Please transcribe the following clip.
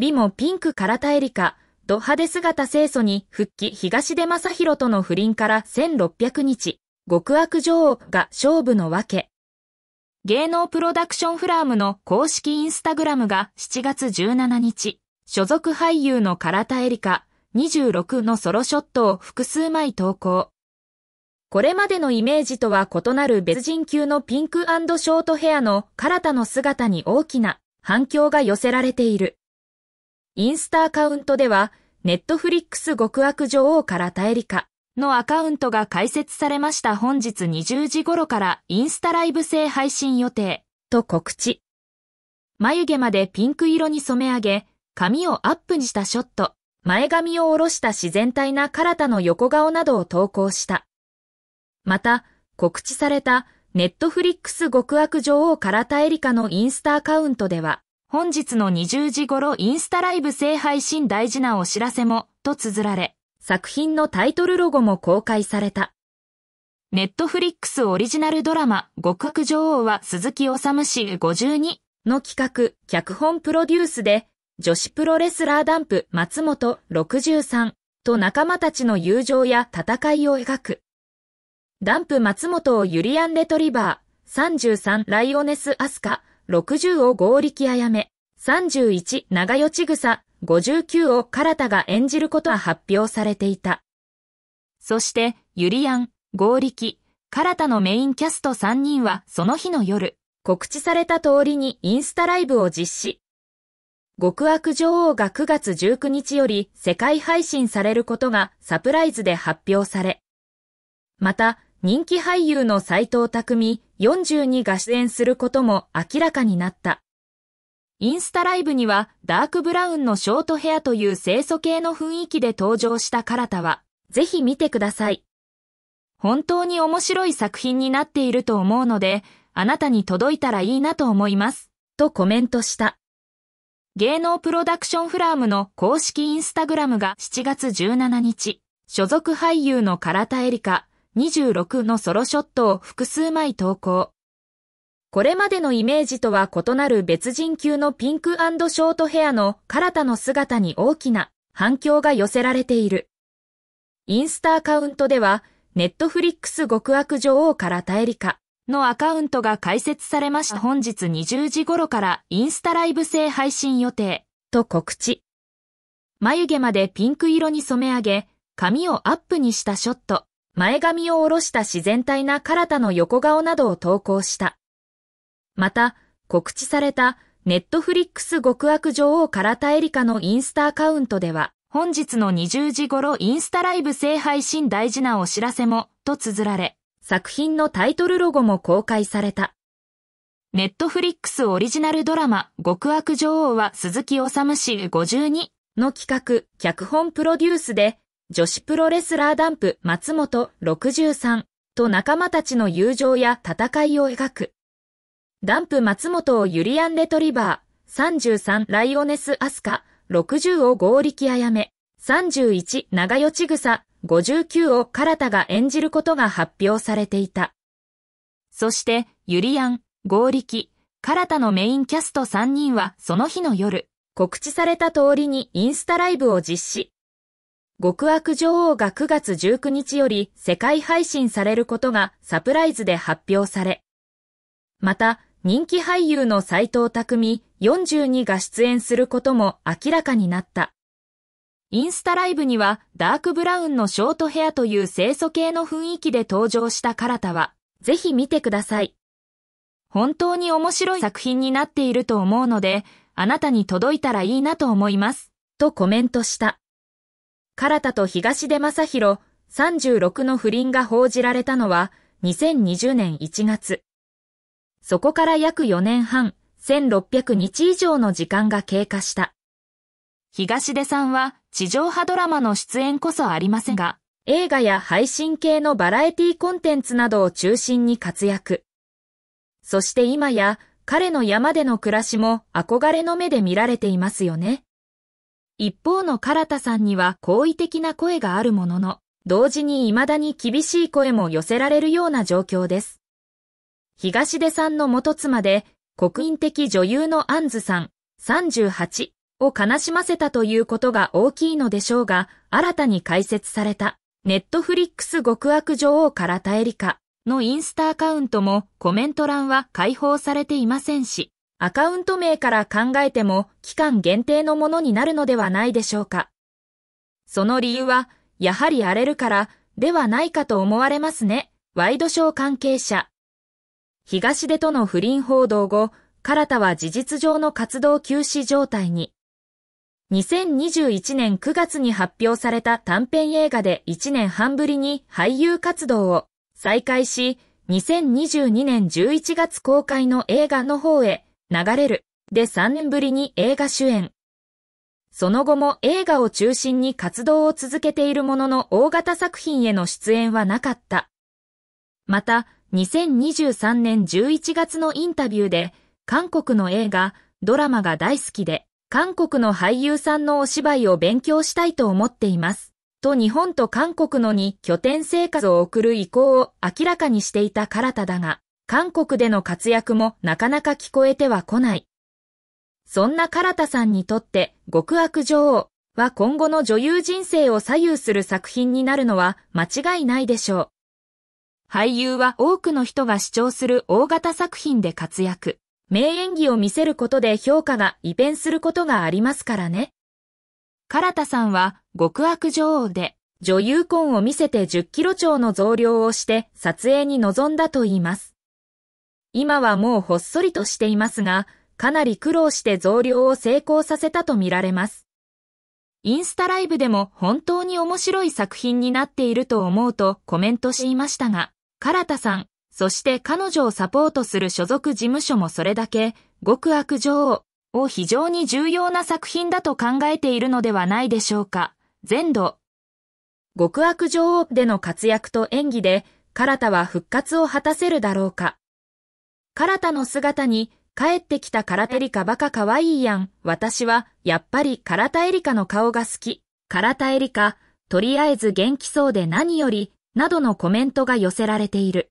美もピンクカラタエリカ、ド派手姿清楚に復帰東出正宏との不倫から1600日、極悪女王が勝負のわけ。芸能プロダクションフラームの公式インスタグラムが7月17日、所属俳優の唐田エリカ26のソロショットを複数枚投稿。これまでのイメージとは異なる別人級のピンクショートヘアの唐田の姿に大きな反響が寄せられている。インスタアカウントでは、ネットフリックス極悪女王から大りかのアカウントが開設されました本日20時頃からインスタライブ制配信予定と告知。眉毛までピンク色に染め上げ、髪をアップにしたショット、前髪を下ろした自然体なカラタの横顔などを投稿した。また、告知されたネットフリックス極悪女王カラタエリカのインスタアカウントでは、本日の20時頃インスタライブ制配信大事なお知らせも、と綴られ、作品のタイトルロゴも公開された。ネットフリックスオリジナルドラマ、極悪女王は鈴木治氏52の企画、脚本プロデュースで、女子プロレスラーダンプ松本63と仲間たちの友情や戦いを描く。ダンプ松本をユリアン・レトリバー、33ライオネス・アスカ、60を合力あやめ、31長与ちぐさ、59を唐田が演じることは発表されていた。そして、ユリアン、合力、唐田のメインキャスト3人はその日の夜、告知された通りにインスタライブを実施。極悪女王が9月19日より世界配信されることがサプライズで発表され。また、人気俳優の斎藤匠42が出演することも明らかになった。インスタライブにはダークブラウンのショートヘアという清楚系の雰囲気で登場したカラタは、ぜひ見てください。本当に面白い作品になっていると思うので、あなたに届いたらいいなと思います。とコメントした。芸能プロダクションフラームの公式インスタグラムが7月17日、所属俳優の唐田エリカ、26のソロショットを複数枚投稿。これまでのイメージとは異なる別人級のピンクショートヘアのカラタの姿に大きな反響が寄せられている。インスタアカウントでは、ネットフリックス極悪女王カラタエリカのアカウントが開設されました。本日20時頃からインスタライブ制配信予定と告知。眉毛までピンク色に染め上げ、髪をアップにしたショット。前髪を下ろした自然体な唐田の横顔などを投稿した。また、告知されたネットフリックス極悪女王唐田エリカのインスタアカウントでは、本日の20時頃インスタライブ制配信大事なお知らせも、と綴られ、作品のタイトルロゴも公開された。ネットフリックスオリジナルドラマ、極悪女王は鈴木治氏52の企画、脚本プロデュースで、女子プロレスラーダンプ松本63と仲間たちの友情や戦いを描く。ダンプ松本をユリアンレトリバー、33ライオネスアスカ、60を合力あやめ、31長与草、ぐ59を唐田が演じることが発表されていた。そして、ユリアン、合力、唐田のメインキャスト3人はその日の夜、告知された通りにインスタライブを実施。極悪女王が9月19日より世界配信されることがサプライズで発表され、また、人気俳優の斎藤匠42が出演することも明らかになった。インスタライブにはダークブラウンのショートヘアという清楚系の雰囲気で登場したカラタは、ぜひ見てください。本当に面白い作品になっていると思うので、あなたに届いたらいいなと思います。とコメントした。唐田と東出正宏36の不倫が報じられたのは2020年1月。そこから約4年半、1600日以上の時間が経過した。東出さんは地上波ドラマの出演こそありませんが、映画や配信系のバラエティコンテンツなどを中心に活躍。そして今や彼の山での暮らしも憧れの目で見られていますよね。一方の唐田さんには好意的な声があるものの、同時に未だに厳しい声も寄せられるような状況です。東出さんの元妻で、国民的女優のアンズさん、38を悲しませたということが大きいのでしょうが、新たに開設された、ネットフリックス極悪女王からタエりかのインスタアカウントもコメント欄は解放されていませんし、アカウント名から考えても期間限定のものになるのではないでしょうか。その理由は、やはり荒れるからではないかと思われますね。ワイドショー関係者。東出との不倫報道後、唐田は事実上の活動休止状態に。2021年9月に発表された短編映画で1年半ぶりに俳優活動を再開し、2022年11月公開の映画の方へ流れるで3年ぶりに映画主演。その後も映画を中心に活動を続けているものの大型作品への出演はなかった。また、2023年11月のインタビューで、韓国の映画、ドラマが大好きで、韓国の俳優さんのお芝居を勉強したいと思っています。と日本と韓国のに拠点生活を送る意向を明らかにしていた唐田だが、韓国での活躍もなかなか聞こえては来ない。そんな唐田さんにとって極悪女王は今後の女優人生を左右する作品になるのは間違いないでしょう。俳優は多くの人が主張する大型作品で活躍。名演技を見せることで評価が移変することがありますからね。唐田さんは極悪女王で女優婚を見せて10キロ超の増量をして撮影に臨んだと言います。今はもうほっそりとしていますが、かなり苦労して増量を成功させたとみられます。インスタライブでも本当に面白い作品になっていると思うとコメントしていましたが、唐田さん、そして彼女をサポートする所属事務所もそれだけ、極悪女王を非常に重要な作品だと考えているのではないでしょうか。全土。極悪女王での活躍と演技で、唐田は復活を果たせるだろうか。唐田の姿に、帰ってきた空手リカバカ可愛いやん。私は、やっぱりラタエリカの顔が好き。ラタエリカ、とりあえず元気そうで何より、などのコメントが寄せられている。